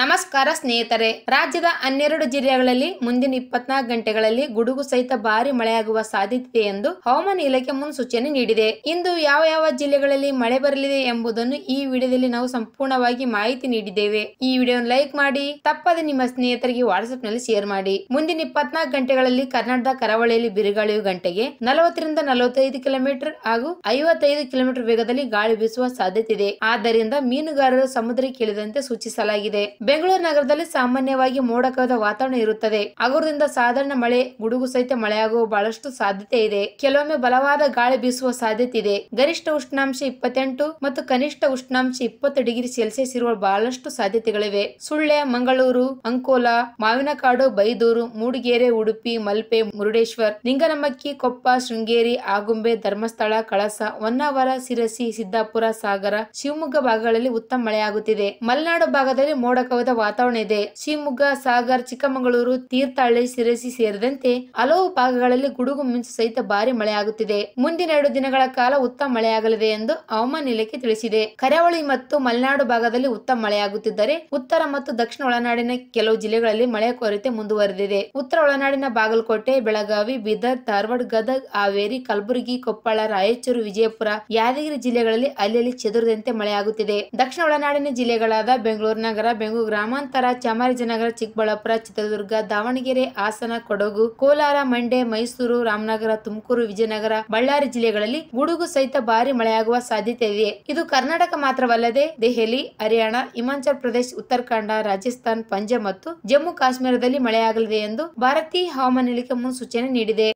ನಮಸ್ಕಾರ ಸ್ನೇಹಿತರೆ ರಾಜ್ಯದ ಹನ್ನೆರಡು ಜಿಲ್ಲೆಗಳಲ್ಲಿ ಮುಂದಿನ ಇಪ್ಪತ್ನಾಲ್ಕು ಗಂಟೆಗಳಲ್ಲಿ ಗುಡುಗು ಸಹಿತ ಭಾರಿ ಮಳೆಯಾಗುವ ಸಾಧ್ಯತೆ ಎಂದು ಹವಾಮಾನ ಇಲಾಖೆ ಮುನ್ಸೂಚನೆ ನೀಡಿದೆ ಇಂದು ಯಾವ ಯಾವ ಜಿಲ್ಲೆಗಳಲ್ಲಿ ಮಳೆ ಬರಲಿದೆ ಎಂಬುದನ್ನು ಈ ವಿಡಿಯೋದಲ್ಲಿ ನಾವು ಸಂಪೂರ್ಣವಾಗಿ ಮಾಹಿತಿ ನೀಡಿದ್ದೇವೆ ಈ ವಿಡಿಯೋನ ಲೈಕ್ ಮಾಡಿ ತಪ್ಪದೆ ನಿಮ್ಮ ಸ್ನೇಹಿತರಿಗೆ ವಾಟ್ಸ್ಆಪ್ ನಲ್ಲಿ ಶೇರ್ ಮಾಡಿ ಮುಂದಿನ ಇಪ್ಪತ್ನಾಲ್ಕು ಗಂಟೆಗಳಲ್ಲಿ ಕರ್ನಾಟಕದ ಕರಾವಳಿಯಲ್ಲಿ ಬಿರುಗಾಳಿಯು ಗಂಟೆಗೆ ನಲವತ್ತರಿಂದ ನಲವತ್ತೈದು ಕಿಲೋಮೀಟರ್ ಹಾಗೂ ಐವತ್ತೈದು ಕಿಲೋಮೀಟರ್ ವೇಗದಲ್ಲಿ ಗಾಳಿ ಬೀಸುವ ಸಾಧ್ಯತೆ ಇದೆ ಆದ್ದರಿಂದ ಮೀನುಗಾರರು ಸಮುದ್ರಕ್ಕೆ ಇಳಿದಂತೆ ಸೂಚಿಸಲಾಗಿದೆ ಬೆಂಗಳೂರು ನಗರದಲ್ಲಿ ಸಾಮಾನ್ಯವಾಗಿ ಮೋಡ ಕವಿದ ವಾತಾವರಣ ಇರುತ್ತದೆ ಹಗುರದಿಂದ ಸಾಧಾರಣ ಮಳೆ ಗುಡುಗು ಸಹಿತ ಮಳೆಯಾಗುವ ಬಹಳಷ್ಟು ಸಾಧ್ಯತೆ ಇದೆ ಕೆಲವೊಮ್ಮೆ ಬಲವಾದ ಗಾಳಿ ಬೀಸುವ ಸಾಧ್ಯತೆ ಇದೆ ಗರಿಷ್ಠ ಉಷ್ಣಾಂಶ ಇಪ್ಪತ್ತೆಂಟು ಮತ್ತು ಕನಿಷ್ಠ ಉಷ್ಣಾಂಶ ಇಪ್ಪತ್ತು ಡಿಗ್ರಿ ಸೆಲ್ಸಿಯಸ್ ಇರುವ ಬಹಳಷ್ಟು ಸಾಧ್ಯತೆಗಳಿವೆ ಸುಳ್ಳೆ ಮಂಗಳೂರು ಅಂಕೋಲಾ ಮಾವಿನಕಾಡು ಬೈದೂರು ಮೂಡಿಗೆರೆ ಉಡುಪಿ ಮಲ್ಪೆ ಮುರುಡೇಶ್ವರ್ ನಿಂಗನಮಕ್ಕಿ ಕೊಪ್ಪ ಶೃಂಗೇರಿ ಆಗುಂಬೆ ಧರ್ಮಸ್ಥಳ ಕಳಸ ಹೊನ್ನಾವರ ಸಿರಸಿ ಸಿದ್ದಾಪುರ ಸಾಗರ ಶಿವಮೊಗ್ಗ ಭಾಗಗಳಲ್ಲಿ ಉತ್ತಮ ಮಳೆಯಾಗುತ್ತಿದೆ ಮಲೆನಾಡು ಭಾಗದಲ್ಲಿ ಮೋಡ ವಾತಾವರಣ ಇದೆ ಶಿವಮೊಗ್ಗ ಸಾಗರ್ ಚಿಕ್ಕಮಗಳೂರು ತೀರ್ಥಹಳ್ಳಿ ಶಿರಸಿ ಸೇರಿದಂತೆ ಹಲವು ಭಾಗಗಳಲ್ಲಿ ಗುಡುಗು ಮಿಂಚು ಸಹಿತ ಭಾರಿ ಮಳೆಯಾಗುತ್ತಿದೆ ಮುಂದಿನ ಎರಡು ದಿನಗಳ ಕಾಲ ಉತ್ತಮ ಮಳೆಯಾಗಲಿದೆ ಎಂದು ಹವಾಮಾನ ಇಲಾಖೆ ತಿಳಿಸಿದೆ ಕರಾವಳಿ ಮತ್ತು ಮಲೆನಾಡು ಭಾಗದಲ್ಲಿ ಉತ್ತಮ ಮಳೆಯಾಗುತ್ತಿದ್ದರೆ ಉತ್ತರ ಮತ್ತು ದಕ್ಷಿಣ ಒಳನಾಡಿನ ಕೆಲವು ಜಿಲ್ಲೆಗಳಲ್ಲಿ ಮಳೆ ಕೊರತೆ ಮುಂದುವರೆದಿದೆ ಉತ್ತರ ಒಳನಾಡಿನ ಬಾಗಲಕೋಟೆ ಬೆಳಗಾವಿ ಬೀದರ್ ಧಾರವಾಡ ಗದಗ್ ಹಾವೇರಿ ಕಲಬುರಗಿ ಕೊಪ್ಪಳ ರಾಯಚೂರು ವಿಜಯಪುರ ಯಾದಗಿರಿ ಜಿಲ್ಲೆಗಳಲ್ಲಿ ಅಲ್ಲಲ್ಲಿ ಚದುರಿದಂತೆ ಮಳೆಯಾಗುತ್ತಿದೆ ದಕ್ಷಿಣ ಒಳನಾಡಿನ ಜಿಲ್ಲೆಗಳಾದ ಬೆಂಗಳೂರು ನಗರ ಬೆಂಗಳೂರು ಗ್ರಾಮಾಂತರ ಚಾಮರಾಜನಗರ ಚಿಕ್ಕಬಳ್ಳಾಪುರ ಚಿತ್ರದುರ್ಗ ದಾವಣಗೆರೆ ಹಾಸನ ಕೊಡಗು ಕೋಲಾರ ಮಂಡ್ಯ ಮೈಸೂರು ರಾಮನಗರ ತುಮಕೂರು ವಿಜಯನಗರ ಬಳ್ಳಾರಿ ಜಿಲ್ಲೆಗಳಲ್ಲಿ ಗುಡುಗು ಸಹಿತ ಭಾರಿ ಮಳೆಯಾಗುವ ಸಾಧ್ಯತೆ ಇದೆ ಇದು ಕರ್ನಾಟಕ ಮಾತ್ರವಲ್ಲದೆ ದೆಹಲಿ ಹರಿಯಾಣ ಹಿಮಾಚಲ ಪ್ರದೇಶ ಉತ್ತರಾಖಂಡ ರಾಜಸ್ಥಾನ್ ಪಂಜಾಬ್ ಮತ್ತು ಜಮ್ಮು ಕಾಶ್ಮೀರದಲ್ಲಿ ಮಳೆಯಾಗಲಿದೆ ಎಂದು ಭಾರತೀಯ ಹವಾಮಾನ ಇಲಾಖೆ ಮುನ್ಸೂಚನೆ ನೀಡಿದೆ